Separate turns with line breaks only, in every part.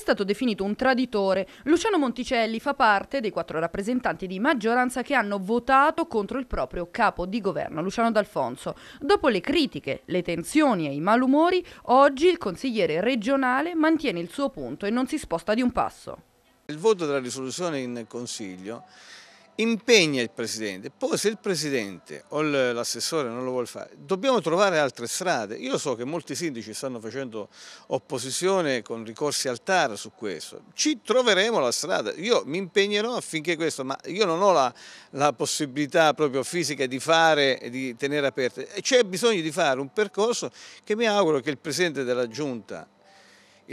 stato definito un traditore. Luciano Monticelli fa parte dei quattro rappresentanti di maggioranza che hanno votato contro il proprio capo di governo, Luciano D'Alfonso. Dopo le critiche, le tensioni e i malumori, oggi il consigliere regionale mantiene il suo punto e non si sposta di un passo.
Il voto della risoluzione in Consiglio impegna il Presidente, poi se il Presidente o l'assessore non lo vuole fare, dobbiamo trovare altre strade. Io so che molti sindaci stanno facendo opposizione con ricorsi al TAR su questo, ci troveremo la strada, io mi impegnerò affinché questo, ma io non ho la, la possibilità proprio fisica di fare e di tenere aperte, c'è bisogno di fare un percorso che mi auguro che il Presidente della Giunta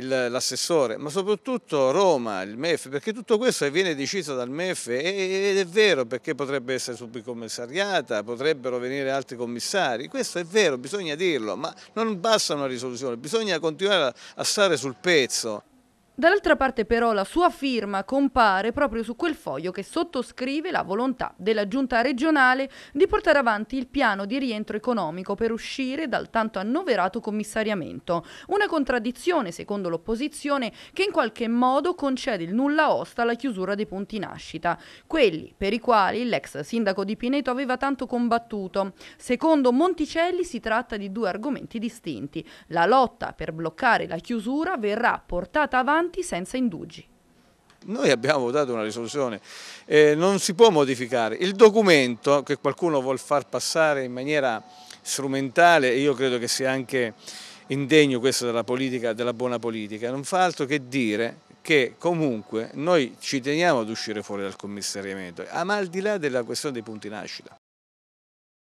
l'assessore, ma soprattutto Roma, il MEF, perché tutto questo viene deciso dal MEF ed è vero perché potrebbe essere subcommissariata, potrebbero venire altri commissari, questo è vero, bisogna dirlo, ma non basta una risoluzione, bisogna continuare a stare sul pezzo.
Dall'altra parte però la sua firma compare proprio su quel foglio che sottoscrive la volontà della giunta regionale di portare avanti il piano di rientro economico per uscire dal tanto annoverato commissariamento. Una contraddizione, secondo l'opposizione, che in qualche modo concede il nulla osta alla chiusura dei punti nascita, quelli per i quali l'ex sindaco di Pineto aveva tanto combattuto. Secondo Monticelli si tratta di due argomenti distinti. La lotta per bloccare la chiusura verrà portata avanti avanti senza indugi.
Noi abbiamo votato una risoluzione, eh, non si può modificare. Il documento che qualcuno vuol far passare in maniera strumentale, io credo che sia anche indegno questo della, politica, della buona politica, non fa altro che dire che comunque noi ci teniamo ad uscire fuori dal commissariamento, ma al di là della questione dei punti nascita.